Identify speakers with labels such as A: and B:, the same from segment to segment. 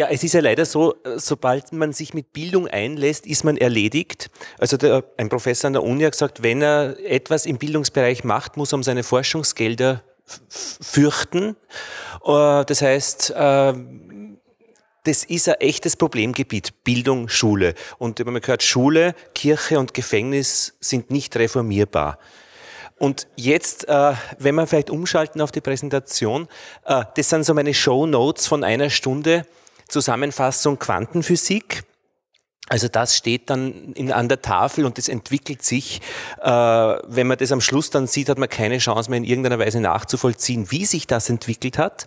A: Ja, es ist ja leider so, äh, sobald man sich mit Bildung einlässt, ist man erledigt. Also der, ein Professor an der Uni hat gesagt, wenn er etwas im Bildungsbereich macht, muss er um seine Forschungsgelder fürchten. Äh, das heißt, äh, das ist ein echtes Problemgebiet, Bildung, Schule. Und wenn man gehört, Schule, Kirche und Gefängnis sind nicht reformierbar. Und jetzt, wenn wir vielleicht umschalten auf die Präsentation, das sind so meine Show Notes von einer Stunde. Zusammenfassung Quantenphysik. Also das steht dann in, an der Tafel und das entwickelt sich. Äh, wenn man das am Schluss dann sieht, hat man keine Chance mehr in irgendeiner Weise nachzuvollziehen, wie sich das entwickelt hat.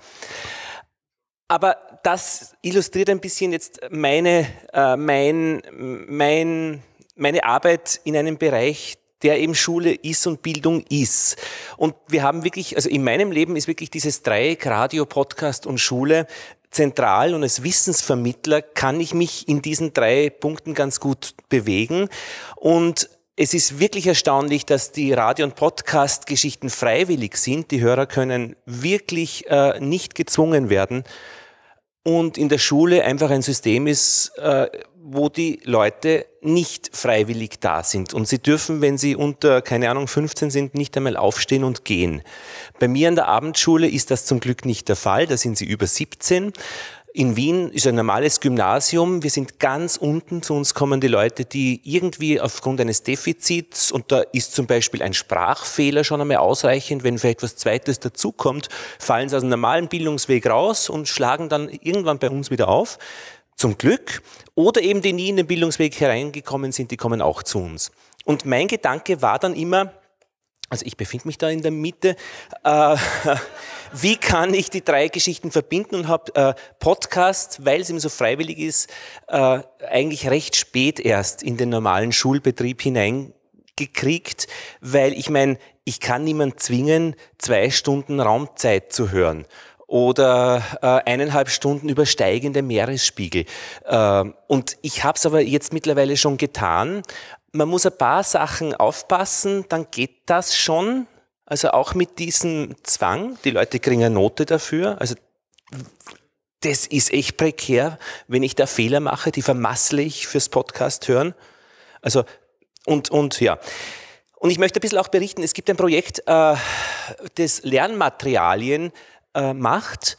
A: Aber das illustriert ein bisschen jetzt meine, äh, mein, mein, meine Arbeit in einem Bereich, der eben Schule ist und Bildung ist. Und wir haben wirklich, also in meinem Leben ist wirklich dieses Dreieck Radio, Podcast und Schule zentral und als Wissensvermittler kann ich mich in diesen drei Punkten ganz gut bewegen und es ist wirklich erstaunlich, dass die Radio- und Podcast-Geschichten freiwillig sind. Die Hörer können wirklich äh, nicht gezwungen werden. Und in der Schule einfach ein System ist, äh, wo die Leute nicht freiwillig da sind. Und sie dürfen, wenn sie unter, keine Ahnung, 15 sind, nicht einmal aufstehen und gehen. Bei mir an der Abendschule ist das zum Glück nicht der Fall, da sind sie über 17. In Wien ist ein normales Gymnasium. Wir sind ganz unten. Zu uns kommen die Leute, die irgendwie aufgrund eines Defizits, und da ist zum Beispiel ein Sprachfehler schon einmal ausreichend, wenn vielleicht was Zweites dazukommt, fallen sie aus dem normalen Bildungsweg raus und schlagen dann irgendwann bei uns wieder auf zum Glück, oder eben die nie in den Bildungsweg hereingekommen sind, die kommen auch zu uns. Und mein Gedanke war dann immer, also ich befinde mich da in der Mitte, äh, wie kann ich die drei Geschichten verbinden und habe äh, Podcast, weil es eben so freiwillig ist, äh, eigentlich recht spät erst in den normalen Schulbetrieb hineingekriegt, weil ich meine, ich kann niemand zwingen, zwei Stunden Raumzeit zu hören oder äh, eineinhalb Stunden übersteigende Meeresspiegel. Äh, und ich habe es aber jetzt mittlerweile schon getan. Man muss ein paar Sachen aufpassen, dann geht das schon. Also auch mit diesem Zwang, die Leute kriegen eine Note dafür. Also das ist echt prekär. Wenn ich da Fehler mache, die vermassle ich fürs Podcast hören. Also, und, und ja. Und ich möchte ein bisschen auch berichten, es gibt ein Projekt, äh, das Lernmaterialien äh, macht,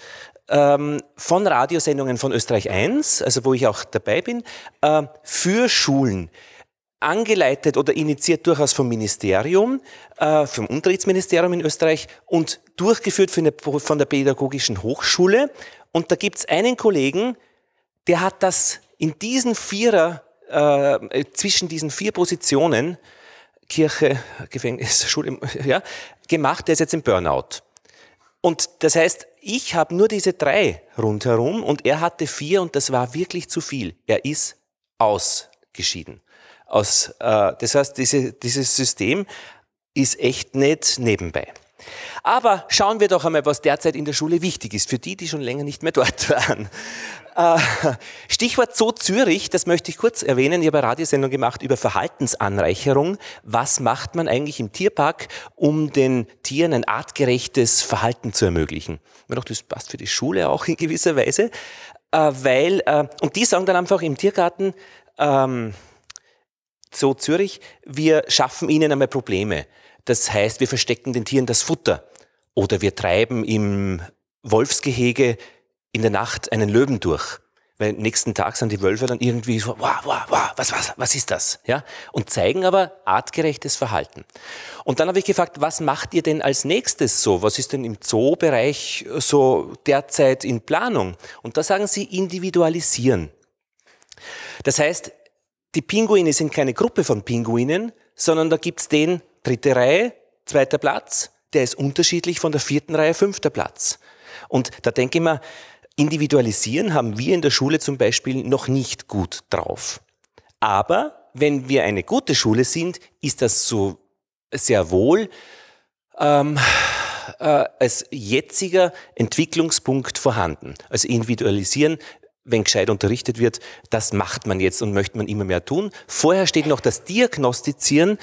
A: ähm, von Radiosendungen von Österreich 1, also wo ich auch dabei bin, äh, für Schulen angeleitet oder initiiert durchaus vom Ministerium, äh, vom Unterrichtsministerium in Österreich und durchgeführt eine, von der Pädagogischen Hochschule. Und da gibt es einen Kollegen, der hat das in diesen vierer, äh, zwischen diesen vier Positionen, Kirche, Gefängnis, Schule, ja, gemacht, der ist jetzt im Burnout. Und das heißt, ich habe nur diese drei rundherum und er hatte vier und das war wirklich zu viel. Er ist ausgeschieden. Aus, äh, das heißt, diese, dieses System ist echt nicht nebenbei. Aber schauen wir doch einmal, was derzeit in der Schule wichtig ist, für die, die schon länger nicht mehr dort waren. Äh, Stichwort Zoo Zürich, das möchte ich kurz erwähnen. Ich habe eine Radiosendung gemacht über Verhaltensanreicherung. Was macht man eigentlich im Tierpark, um den Tieren ein artgerechtes Verhalten zu ermöglichen? Ich dachte, das passt für die Schule auch in gewisser Weise. Äh, weil, äh, und die sagen dann einfach im Tiergarten, ähm, Zoo Zürich, wir schaffen ihnen einmal Probleme. Das heißt, wir verstecken den Tieren das Futter oder wir treiben im Wolfsgehege in der Nacht einen Löwen durch. Weil nächsten Tag sind die Wölfe dann irgendwie so, wow, wow, wow, was, was, was ist das? Ja? Und zeigen aber artgerechtes Verhalten. Und dann habe ich gefragt, was macht ihr denn als nächstes so? Was ist denn im Zoobereich so derzeit in Planung? Und da sagen sie individualisieren. Das heißt, die Pinguine sind keine Gruppe von Pinguinen, sondern da gibt's den dritte Reihe, zweiter Platz, der ist unterschiedlich von der vierten Reihe, fünfter Platz. Und da denke ich mir, individualisieren haben wir in der Schule zum Beispiel noch nicht gut drauf. Aber wenn wir eine gute Schule sind, ist das so sehr wohl ähm, äh, als jetziger Entwicklungspunkt vorhanden. Also individualisieren, wenn gescheit unterrichtet wird, das macht man jetzt und möchte man immer mehr tun. Vorher steht noch das Diagnostizieren,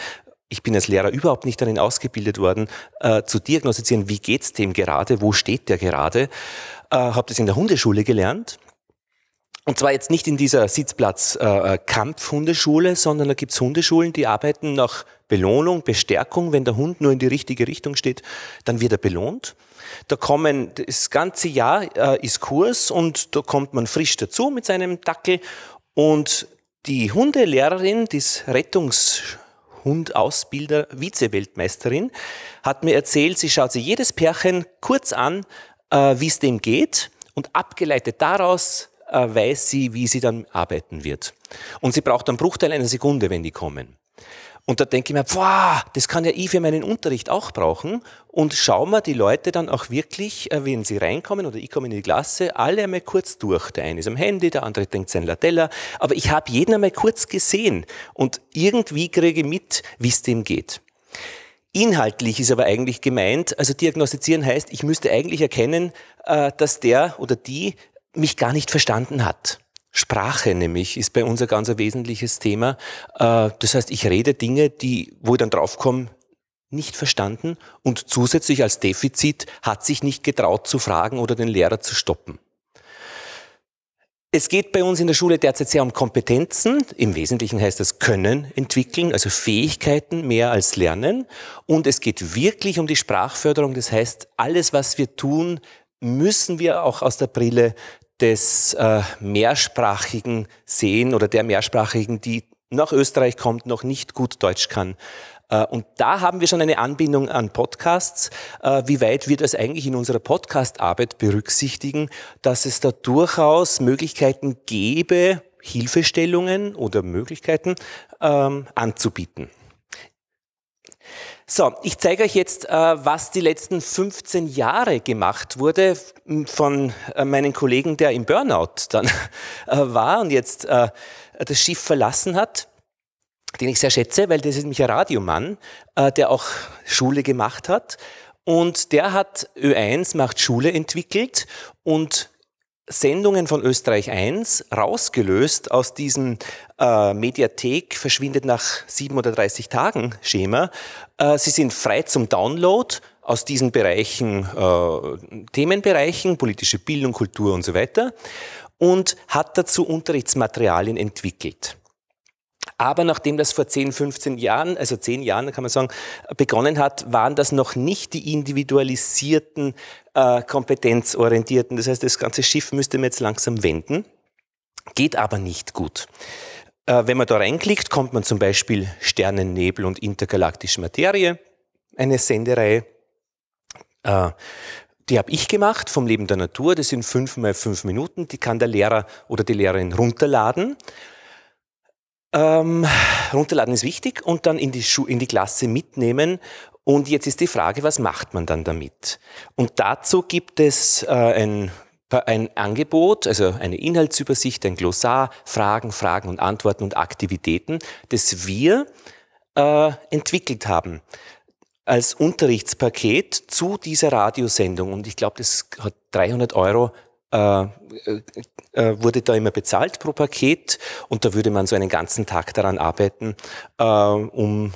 A: ich bin als Lehrer überhaupt nicht darin ausgebildet worden, äh, zu diagnostizieren, wie geht's dem gerade, wo steht der gerade. Äh, habe das in der Hundeschule gelernt. Und zwar jetzt nicht in dieser Sitzplatz-Kampfhundeschule, äh, äh sondern da gibt's Hundeschulen, die arbeiten nach Belohnung, Bestärkung. Wenn der Hund nur in die richtige Richtung steht, dann wird er belohnt. Da kommen, das ganze Jahr äh, ist Kurs und da kommt man frisch dazu mit seinem Dackel. Und die Hundelehrerin, die Rettungs Hundausbilder Vize-Weltmeisterin, hat mir erzählt, sie schaut sich jedes Pärchen kurz an, äh, wie es dem geht und abgeleitet daraus äh, weiß sie, wie sie dann arbeiten wird. Und sie braucht einen Bruchteil einer Sekunde, wenn die kommen. Und da denke ich mir, boah, das kann ja ich für meinen Unterricht auch brauchen. Und schau mal die Leute dann auch wirklich, äh, wenn sie reinkommen oder ich komme in die Klasse, alle einmal kurz durch. Der eine ist am Handy, der andere denkt sein Latella. Aber ich habe jeden einmal kurz gesehen und irgendwie kriege mit, wie es dem geht. Inhaltlich ist aber eigentlich gemeint, also diagnostizieren heißt, ich müsste eigentlich erkennen, äh, dass der oder die mich gar nicht verstanden hat. Sprache nämlich ist bei uns ein ganz wesentliches Thema. Äh, das heißt, ich rede Dinge, die, wo ich dann draufkomme, nicht verstanden und zusätzlich als Defizit hat sich nicht getraut zu fragen oder den Lehrer zu stoppen. Es geht bei uns in der Schule derzeit sehr um Kompetenzen. Im Wesentlichen heißt das Können entwickeln, also Fähigkeiten mehr als Lernen. Und es geht wirklich um die Sprachförderung. Das heißt, alles, was wir tun, müssen wir auch aus der Brille des äh, mehrsprachigen Sehen oder der mehrsprachigen, die nach Österreich kommt, noch nicht gut Deutsch kann. Äh, und da haben wir schon eine Anbindung an Podcasts. Äh, wie weit wir das eigentlich in unserer Podcast-Arbeit berücksichtigen, dass es da durchaus Möglichkeiten gäbe, Hilfestellungen oder Möglichkeiten ähm, anzubieten. So, ich zeige euch jetzt, äh, was die letzten 15 Jahre gemacht wurde von äh, meinem Kollegen, der im Burnout dann äh, war und jetzt das Schiff verlassen hat, den ich sehr schätze, weil das ist nämlich ein Radiomann, der auch Schule gemacht hat. Und der hat Ö1 macht Schule entwickelt und Sendungen von Österreich 1 rausgelöst aus diesem äh, Mediathek verschwindet nach oder 37 Tagen Schema. Äh, sie sind frei zum Download aus diesen Bereichen, äh, Themenbereichen, politische Bildung, Kultur und so weiter und hat dazu Unterrichtsmaterialien entwickelt. Aber nachdem das vor 10, 15 Jahren, also 10 Jahren kann man sagen, begonnen hat, waren das noch nicht die individualisierten, äh, kompetenzorientierten. Das heißt, das ganze Schiff müsste man jetzt langsam wenden. Geht aber nicht gut. Äh, wenn man da reinklickt, kommt man zum Beispiel Sternennebel und intergalaktische Materie, eine Sendereihe. Äh, die habe ich gemacht vom Leben der Natur. Das sind fünf mal fünf Minuten. Die kann der Lehrer oder die Lehrerin runterladen ähm, runterladen ist wichtig und dann in die, Schu in die Klasse mitnehmen. Und jetzt ist die Frage, was macht man dann damit? Und dazu gibt es äh, ein ein Angebot, also eine Inhaltsübersicht, ein Glossar, Fragen, Fragen und Antworten und Aktivitäten, das wir äh, entwickelt haben als Unterrichtspaket zu dieser Radiosendung. Und ich glaube, das hat 300 Euro äh, äh, wurde da immer bezahlt pro Paket und da würde man so einen ganzen Tag daran arbeiten, äh, um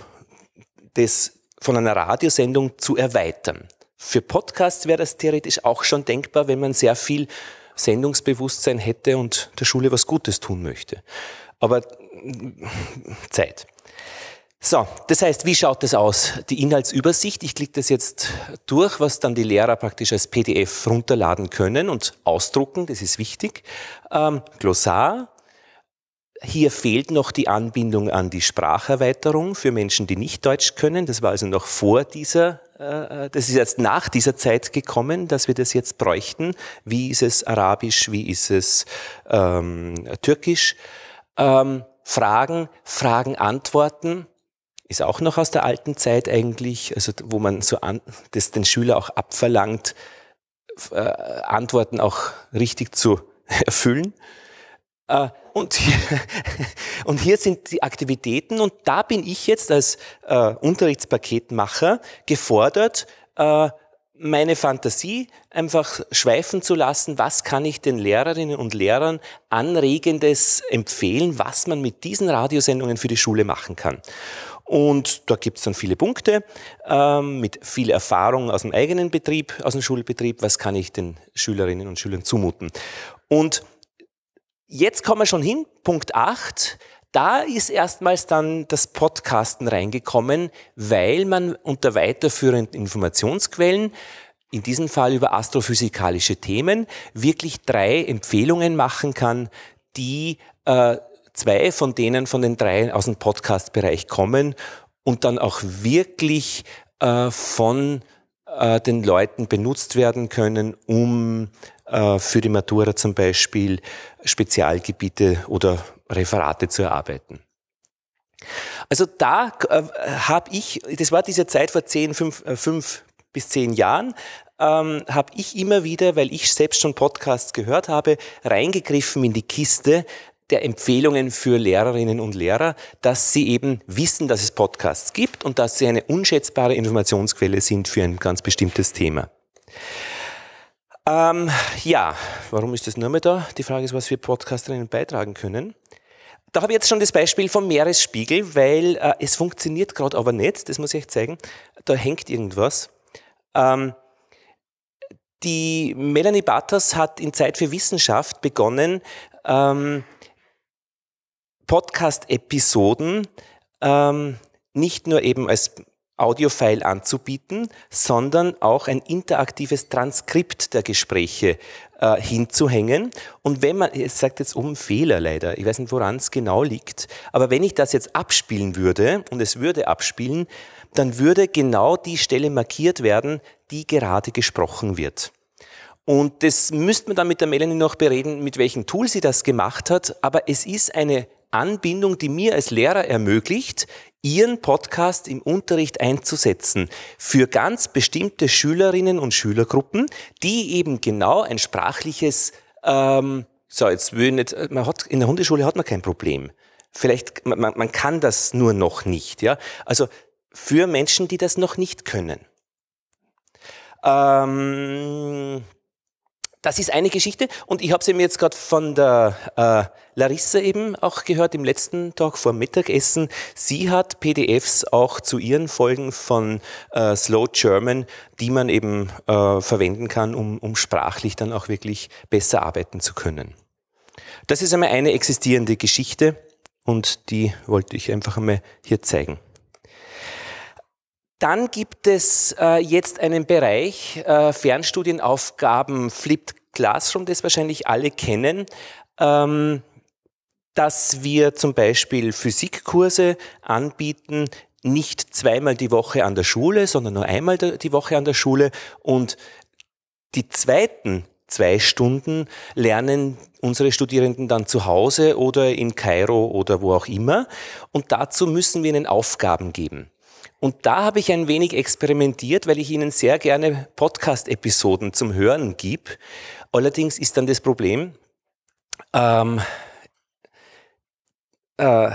A: das von einer Radiosendung zu erweitern. Für Podcasts wäre das theoretisch auch schon denkbar, wenn man sehr viel Sendungsbewusstsein hätte und der Schule was Gutes tun möchte. Aber äh, Zeit. So, das heißt, wie schaut das aus? Die Inhaltsübersicht, ich klicke das jetzt durch, was dann die Lehrer praktisch als PDF runterladen können und ausdrucken, das ist wichtig. Ähm, Glossar, hier fehlt noch die Anbindung an die Spracherweiterung für Menschen, die nicht Deutsch können. Das war also noch vor dieser, äh, äh das ist jetzt nach dieser Zeit gekommen, dass wir das jetzt bräuchten. Wie ist es Arabisch, wie ist es ähm, Türkisch? Ähm, Fragen, Fragen, Antworten ist auch noch aus der alten Zeit eigentlich, also wo man so an, das den Schüler auch abverlangt, äh, Antworten auch richtig zu erfüllen. Äh, und, hier, und hier sind die Aktivitäten und da bin ich jetzt als äh, Unterrichtspaketmacher gefordert, äh, meine Fantasie einfach schweifen zu lassen, was kann ich den Lehrerinnen und Lehrern anregendes empfehlen, was man mit diesen Radiosendungen für die Schule machen kann. Und da gibt es dann viele Punkte ähm, mit viel Erfahrung aus dem eigenen Betrieb, aus dem Schulbetrieb. Was kann ich den Schülerinnen und Schülern zumuten? Und jetzt kommen wir schon hin, Punkt 8. Da ist erstmals dann das Podcasten reingekommen, weil man unter weiterführenden Informationsquellen in diesem Fall über astrophysikalische Themen, wirklich drei Empfehlungen machen kann, die äh, Zwei von denen, von den drei aus dem Podcast-Bereich kommen und dann auch wirklich äh, von äh, den Leuten benutzt werden können, um äh, für die Matura zum Beispiel Spezialgebiete oder Referate zu erarbeiten. Also da äh, habe ich, das war diese Zeit vor zehn, fünf, äh, fünf bis zehn Jahren, ähm, habe ich immer wieder, weil ich selbst schon Podcasts gehört habe, reingegriffen in die Kiste, der Empfehlungen für Lehrerinnen und Lehrer, dass sie eben wissen, dass es Podcasts gibt und dass sie eine unschätzbare Informationsquelle sind für ein ganz bestimmtes Thema. Ähm, ja, warum ist das nur Name da? Die Frage ist, was wir Podcasterinnen beitragen können. Da habe ich jetzt schon das Beispiel vom Meeresspiegel, weil äh, es funktioniert gerade aber nicht, das muss ich euch zeigen. Da hängt irgendwas. Ähm, die Melanie Bartas hat in Zeit für Wissenschaft begonnen, ähm, Podcast-Episoden ähm, nicht nur eben als Audiofile anzubieten, sondern auch ein interaktives Transkript der Gespräche äh, hinzuhängen. Und wenn man, es sagt jetzt um Fehler leider, ich weiß nicht, woran es genau liegt, aber wenn ich das jetzt abspielen würde und es würde abspielen, dann würde genau die Stelle markiert werden, die gerade gesprochen wird. Und das müsste man dann mit der Melanie noch bereden, mit welchem Tool sie das gemacht hat, aber es ist eine Anbindung, die mir als Lehrer ermöglicht, Ihren Podcast im Unterricht einzusetzen für ganz bestimmte Schülerinnen und Schülergruppen, die eben genau ein sprachliches, ähm, so jetzt würden jetzt, äh, man hat, in der Hundeschule hat man kein Problem. Vielleicht, man, man kann das nur noch nicht, ja. Also für Menschen, die das noch nicht können. Ähm, das ist eine Geschichte und ich habe sie mir jetzt gerade von der äh, Larissa eben auch gehört im letzten Tag vor Mittagessen. Sie hat PDFs auch zu ihren Folgen von äh, Slow German, die man eben äh, verwenden kann, um, um sprachlich dann auch wirklich besser arbeiten zu können. Das ist einmal eine existierende Geschichte und die wollte ich einfach einmal hier zeigen. Dann gibt es äh, jetzt einen Bereich, äh, Fernstudienaufgaben, Flipped Classroom, das wahrscheinlich alle kennen, ähm, dass wir zum Beispiel Physikkurse anbieten, nicht zweimal die Woche an der Schule, sondern nur einmal die Woche an der Schule und die zweiten zwei Stunden lernen unsere Studierenden dann zu Hause oder in Kairo oder wo auch immer. Und dazu müssen wir ihnen Aufgaben geben. Und da habe ich ein wenig experimentiert, weil ich Ihnen sehr gerne Podcast-Episoden zum Hören gebe. Allerdings ist dann das Problem, ähm, äh,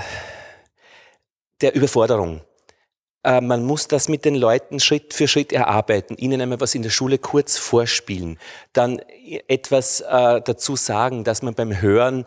A: der Überforderung. Äh, man muss das mit den Leuten Schritt für Schritt erarbeiten, ihnen einmal was in der Schule kurz vorspielen, dann etwas äh, dazu sagen, dass man beim Hören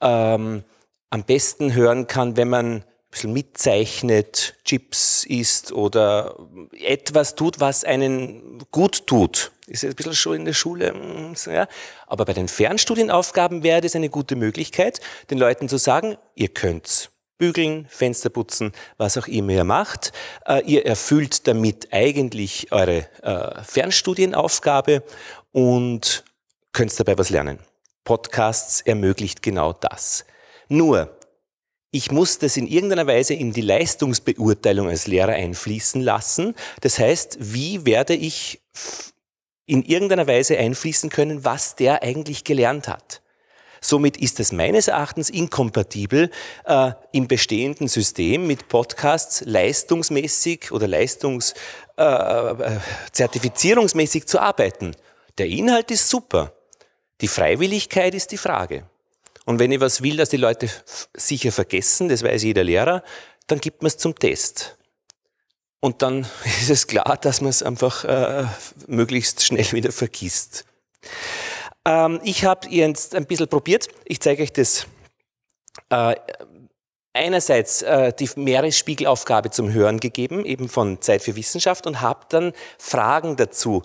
A: ähm, am besten hören kann, wenn man bisschen mitzeichnet, Chips isst oder etwas tut, was einen gut tut. Ist jetzt ein bisschen schon in der Schule, mm, ja. aber bei den Fernstudienaufgaben wäre das eine gute Möglichkeit, den Leuten zu sagen, ihr könnt's. Bügeln, Fenster putzen, was auch immer ihr macht. Äh, ihr erfüllt damit eigentlich eure äh, Fernstudienaufgabe und könnt dabei was lernen. Podcasts ermöglicht genau das. Nur, ich muss das in irgendeiner Weise in die Leistungsbeurteilung als Lehrer einfließen lassen. Das heißt, wie werde ich in irgendeiner Weise einfließen können, was der eigentlich gelernt hat? Somit ist es meines Erachtens inkompatibel, äh, im bestehenden System mit Podcasts leistungsmäßig oder leistungszertifizierungsmäßig äh, äh, zu arbeiten. Der Inhalt ist super. Die Freiwilligkeit ist die Frage. Und wenn ich was will, dass die Leute sicher vergessen, das weiß jeder Lehrer, dann gibt man es zum Test. Und dann ist es klar, dass man es einfach äh, möglichst schnell wieder vergisst. Ähm, ich habe jetzt ein bisschen probiert. Ich zeige euch das. Äh, einerseits äh, die Meeresspiegelaufgabe zum Hören gegeben, eben von Zeit für Wissenschaft, und habe dann Fragen dazu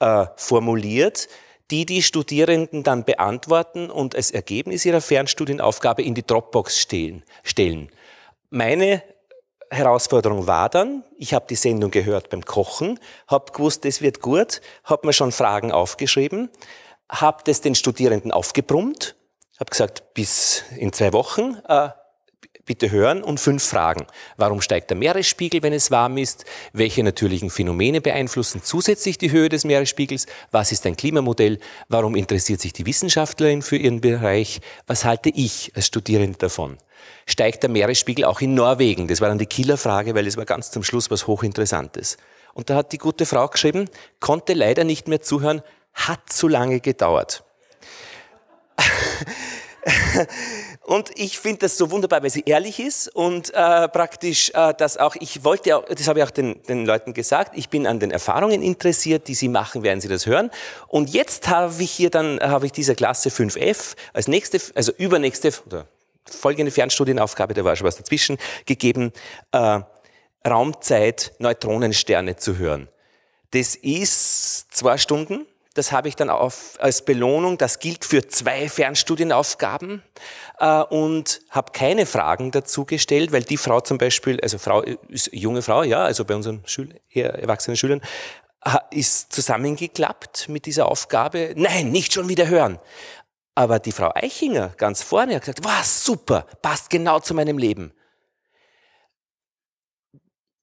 A: äh, formuliert, die die Studierenden dann beantworten und als Ergebnis ihrer Fernstudienaufgabe in die Dropbox stellen. Meine Herausforderung war dann, ich habe die Sendung gehört beim Kochen, habe gewusst, es wird gut, habe mir schon Fragen aufgeschrieben, habe das den Studierenden aufgebrummt, habe gesagt, bis in zwei Wochen, äh, bitte hören und fünf Fragen. Warum steigt der Meeresspiegel, wenn es warm ist? Welche natürlichen Phänomene beeinflussen zusätzlich die Höhe des Meeresspiegels? Was ist ein Klimamodell? Warum interessiert sich die Wissenschaftlerin für ihren Bereich? Was halte ich als Studierende davon? Steigt der Meeresspiegel auch in Norwegen? Das war dann die Killerfrage, weil es war ganz zum Schluss was Hochinteressantes. Und da hat die gute Frau geschrieben, konnte leider nicht mehr zuhören, hat zu lange gedauert. Und ich finde das so wunderbar, weil sie ehrlich ist und äh, praktisch, äh, das auch, ich wollte auch, das habe ich auch den, den Leuten gesagt, ich bin an den Erfahrungen interessiert, die sie machen, werden sie das hören. Und jetzt habe ich hier dann, habe ich dieser Klasse 5F als nächste, also übernächste, oder folgende Fernstudienaufgabe, da war schon was dazwischen, gegeben, äh, Raumzeit Neutronensterne zu hören. Das ist zwei Stunden das habe ich dann auf, als Belohnung. Das gilt für zwei Fernstudienaufgaben äh, und habe keine Fragen dazu gestellt, weil die Frau zum Beispiel, also Frau ist junge Frau, ja, also bei unseren Schül erwachsenen Schülern, ist zusammengeklappt mit dieser Aufgabe. Nein, nicht schon wieder hören. Aber die Frau Eichinger ganz vorne hat gesagt, was super, passt genau zu meinem Leben.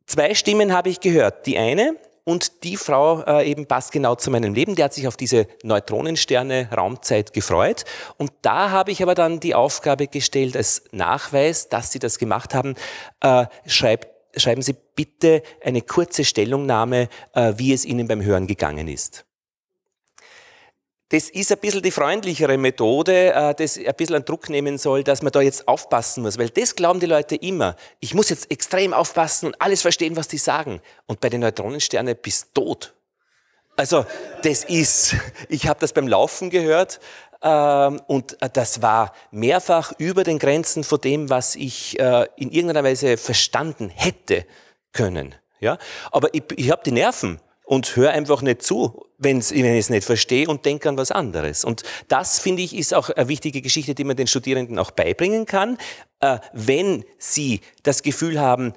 A: Zwei Stimmen habe ich gehört. Die eine, und die Frau äh, eben passt genau zu meinem Leben. Die hat sich auf diese Neutronensterne Raumzeit gefreut. Und da habe ich aber dann die Aufgabe gestellt, als Nachweis, dass sie das gemacht haben, äh, schreibt schreiben Sie bitte eine kurze Stellungnahme, äh, wie es Ihnen beim Hören gegangen ist das ist ein bisschen die freundlichere Methode, äh, das ein bisschen an Druck nehmen soll, dass man da jetzt aufpassen muss. Weil das glauben die Leute immer. Ich muss jetzt extrem aufpassen und alles verstehen, was die sagen. Und bei den Neutronensternen bist du tot. Also das ist, ich habe das beim Laufen gehört ähm, und äh, das war mehrfach über den Grenzen von dem, was ich äh, in irgendeiner Weise verstanden hätte können. Ja, aber ich, ich habe die Nerven und höre einfach nicht zu, wenn's, wenn ich es nicht verstehe und denke an was anderes. Und das, finde ich, ist auch eine wichtige Geschichte, die man den Studierenden auch beibringen kann, äh, wenn sie das Gefühl haben,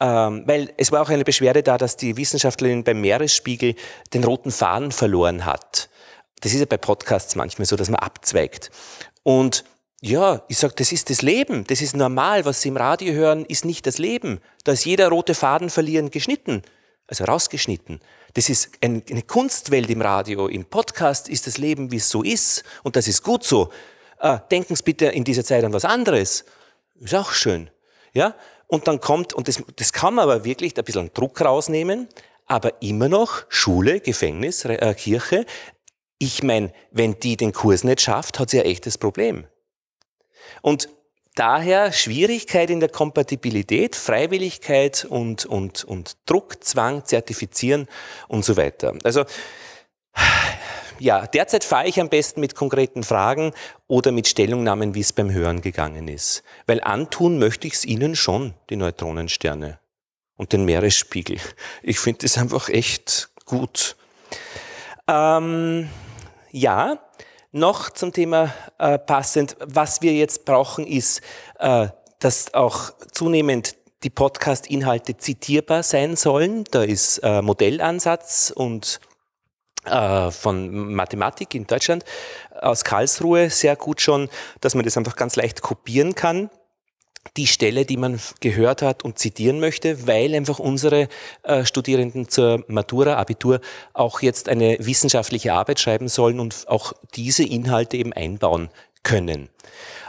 A: ähm, weil es war auch eine Beschwerde da, dass die Wissenschaftlerin beim Meeresspiegel den roten Faden verloren hat. Das ist ja bei Podcasts manchmal so, dass man abzweigt. Und ja, ich sag, das ist das Leben, das ist normal, was Sie im Radio hören, ist nicht das Leben. Da ist jeder rote Faden verlieren geschnitten also rausgeschnitten. Das ist eine Kunstwelt im Radio. Im Podcast ist das Leben, wie es so ist. Und das ist gut so. Äh, denken Sie bitte in dieser Zeit an was anderes. Ist auch schön. Ja? Und dann kommt, und das, das kann man aber wirklich ein bisschen Druck rausnehmen, aber immer noch Schule, Gefängnis, äh, Kirche. Ich meine, wenn die den Kurs nicht schafft, hat sie ein echtes Problem. Und daher Schwierigkeit in der Kompatibilität, Freiwilligkeit und, und, und Druck, Zwang, Zertifizieren und so weiter. Also ja, derzeit fahre ich am besten mit konkreten Fragen oder mit Stellungnahmen, wie es beim Hören gegangen ist. Weil antun möchte ich es Ihnen schon, die Neutronensterne und den Meeresspiegel. Ich finde es einfach echt gut. Ähm, ja, noch zum Thema äh, passend, was wir jetzt brauchen, ist, äh, dass auch zunehmend die Podcast-Inhalte zitierbar sein sollen. Da ist äh, Modellansatz und äh, von Mathematik in Deutschland aus Karlsruhe sehr gut schon, dass man das einfach ganz leicht kopieren kann die Stelle, die man gehört hat und zitieren möchte, weil einfach unsere äh, Studierenden zur Matura, Abitur auch jetzt eine wissenschaftliche Arbeit schreiben sollen und auch diese Inhalte eben einbauen können.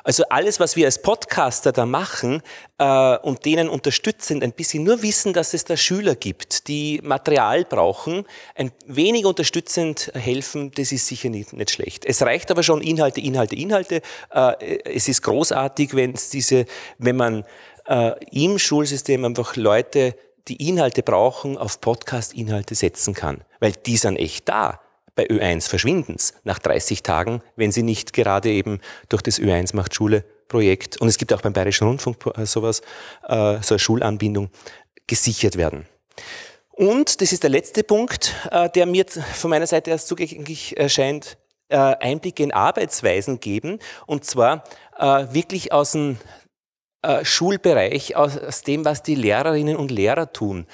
A: Also alles, was wir als Podcaster da machen äh, und denen unterstützend ein bisschen nur wissen, dass es da Schüler gibt, die Material brauchen, ein wenig unterstützend helfen, das ist sicher nicht, nicht schlecht. Es reicht aber schon Inhalte, Inhalte, Inhalte. Äh, es ist großartig, wenn es diese, wenn man äh, im Schulsystem einfach Leute, die Inhalte brauchen, auf Podcast-Inhalte setzen kann. Weil die sind echt da bei Ö1 Verschwindens nach 30 Tagen, wenn sie nicht gerade eben durch das Ö1 macht Schule Projekt, und es gibt auch beim Bayerischen Rundfunk äh, sowas, äh, so eine Schulanbindung, gesichert werden. Und das ist der letzte Punkt, äh, der mir von meiner Seite erst zugänglich erscheint, äh, Einblicke in Arbeitsweisen geben, und zwar äh, wirklich aus dem äh, Schulbereich, aus, aus dem, was die Lehrerinnen und Lehrer tun.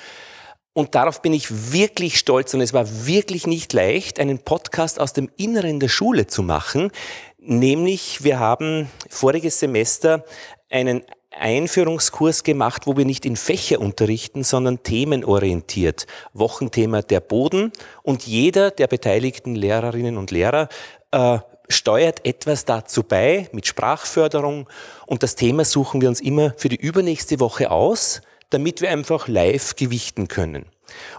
A: Und darauf bin ich wirklich stolz und es war wirklich nicht leicht, einen Podcast aus dem Inneren der Schule zu machen. Nämlich, wir haben voriges Semester einen Einführungskurs gemacht, wo wir nicht in Fächer unterrichten, sondern themenorientiert. Wochenthema der Boden und jeder der beteiligten Lehrerinnen und Lehrer äh, steuert etwas dazu bei mit Sprachförderung und das Thema suchen wir uns immer für die übernächste Woche aus damit wir einfach live gewichten können.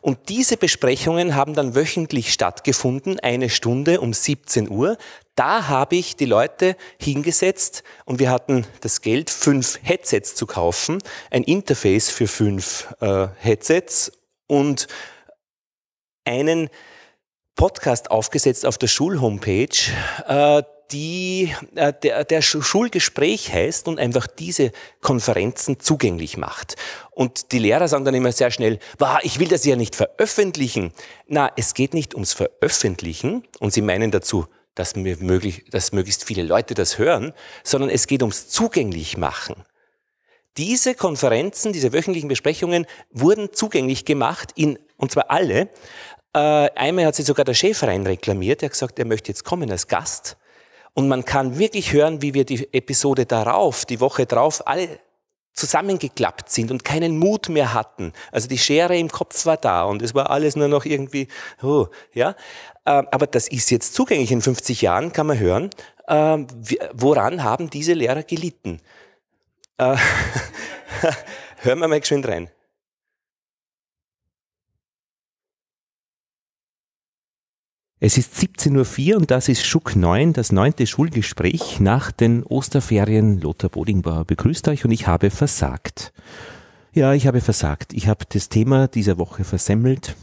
A: Und diese Besprechungen haben dann wöchentlich stattgefunden, eine Stunde um 17 Uhr. Da habe ich die Leute hingesetzt und wir hatten das Geld, fünf Headsets zu kaufen, ein Interface für fünf äh, Headsets und einen Podcast aufgesetzt auf der Schulhomepage, äh, die, äh, der, der Schulgespräch heißt und einfach diese Konferenzen zugänglich macht. Und die Lehrer sagen dann immer sehr schnell, ich will das ja nicht veröffentlichen. Na, es geht nicht ums Veröffentlichen und sie meinen dazu, dass, mir möglich, dass möglichst viele Leute das hören, sondern es geht ums zugänglich machen. Diese Konferenzen, diese wöchentlichen Besprechungen wurden zugänglich gemacht, in, und zwar alle. Äh, einmal hat sich sogar der Chefverein reklamiert, er hat gesagt, er möchte jetzt kommen als Gast. Und man kann wirklich hören, wie wir die Episode darauf, die Woche drauf, alle zusammengeklappt sind und keinen Mut mehr hatten. Also die Schere im Kopf war da und es war alles nur noch irgendwie, oh, ja. Ähm, aber das ist jetzt zugänglich. In 50 Jahren kann man hören, ähm, woran haben diese Lehrer gelitten. Äh, hören wir mal geschwind rein. Es ist 17.04 Uhr und das ist Schuck 9, das neunte Schulgespräch nach den Osterferien. Lothar Bodingbauer begrüßt euch und ich habe versagt. Ja, ich habe versagt. Ich habe das Thema dieser Woche versemmelt.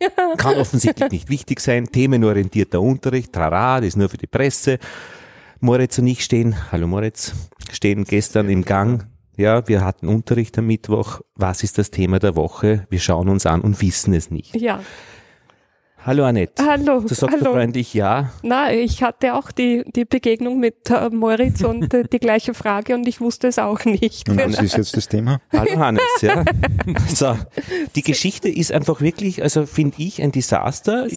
A: Kann offensichtlich nicht wichtig sein. Themenorientierter Unterricht, trara, das ist nur für die Presse. Moritz und ich stehen, hallo Moritz, stehen gestern im Gang. Ja, wir hatten Unterricht am Mittwoch. Was ist das Thema der Woche? Wir schauen uns an und wissen es nicht. Ja. Hallo Annette. Hallo. Du sagst hallo. freundlich ja. Na, ich hatte auch die, die Begegnung mit äh, Moritz und äh, die gleiche Frage und ich wusste es auch nicht. Und was ist jetzt das Thema? Hallo Hannes, ja. so, die Geschichte ist einfach wirklich, also finde ich, ein Desaster.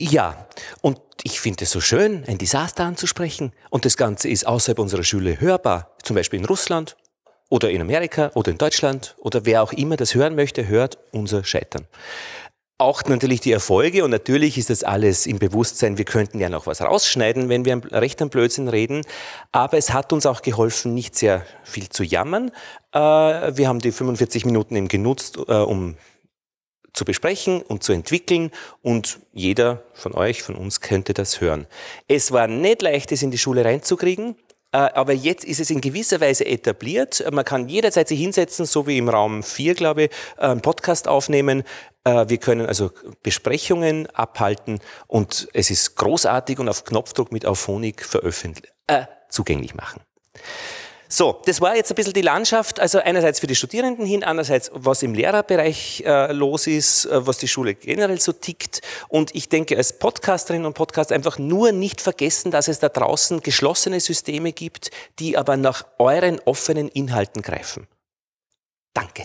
A: Ja, und ich finde es so schön, ein Desaster anzusprechen. Und das Ganze ist außerhalb unserer Schule hörbar, zum Beispiel in Russland oder in Amerika oder in Deutschland oder wer auch immer das hören möchte, hört unser Scheitern auch natürlich die Erfolge und natürlich ist das alles im Bewusstsein, wir könnten ja noch was rausschneiden, wenn wir recht am Blödsinn reden. Aber es hat uns auch geholfen, nicht sehr viel zu jammern. Äh, wir haben die 45 Minuten eben genutzt, äh, um zu besprechen und zu entwickeln und jeder von euch, von uns könnte das hören. Es war nicht leicht, es in die Schule reinzukriegen. Äh, aber jetzt ist es in gewisser Weise etabliert. Man kann jederzeit sich hinsetzen, so wie im Raum 4, glaube ich, einen Podcast aufnehmen, äh, wir können also Besprechungen abhalten und es ist großartig und auf Knopfdruck mit auf Honig veröffentlicht, äh, zugänglich machen. So, das war jetzt ein bisschen die Landschaft, also einerseits für die Studierenden hin, andererseits was im Lehrerbereich äh, los ist, äh, was die Schule generell so tickt. Und ich denke als Podcasterin und Podcast einfach nur nicht vergessen, dass es da draußen geschlossene Systeme gibt, die aber nach euren offenen Inhalten greifen. Danke.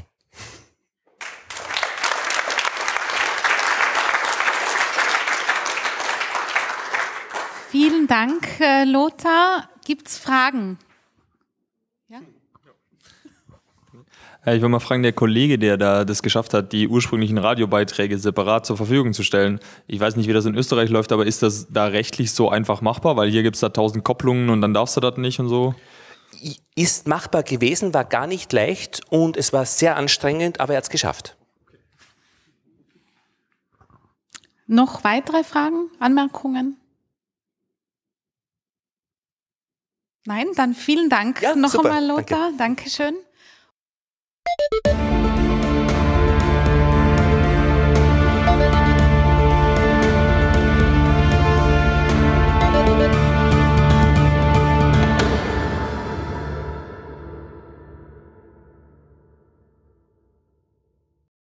A: Vielen Dank, äh, Lothar. Gibt es Fragen? Ja? Äh, ich will mal fragen, der Kollege, der da das geschafft hat, die ursprünglichen Radiobeiträge separat zur Verfügung zu stellen. Ich weiß nicht, wie das in Österreich läuft, aber ist das da rechtlich so einfach machbar? Weil hier gibt es da tausend Kopplungen und dann darfst du das nicht und so ist machbar gewesen, war gar nicht leicht und es war sehr anstrengend, aber er hat es geschafft. Noch weitere Fragen, Anmerkungen? Nein, dann vielen Dank ja, noch super. einmal, Lothar. Danke. Dankeschön.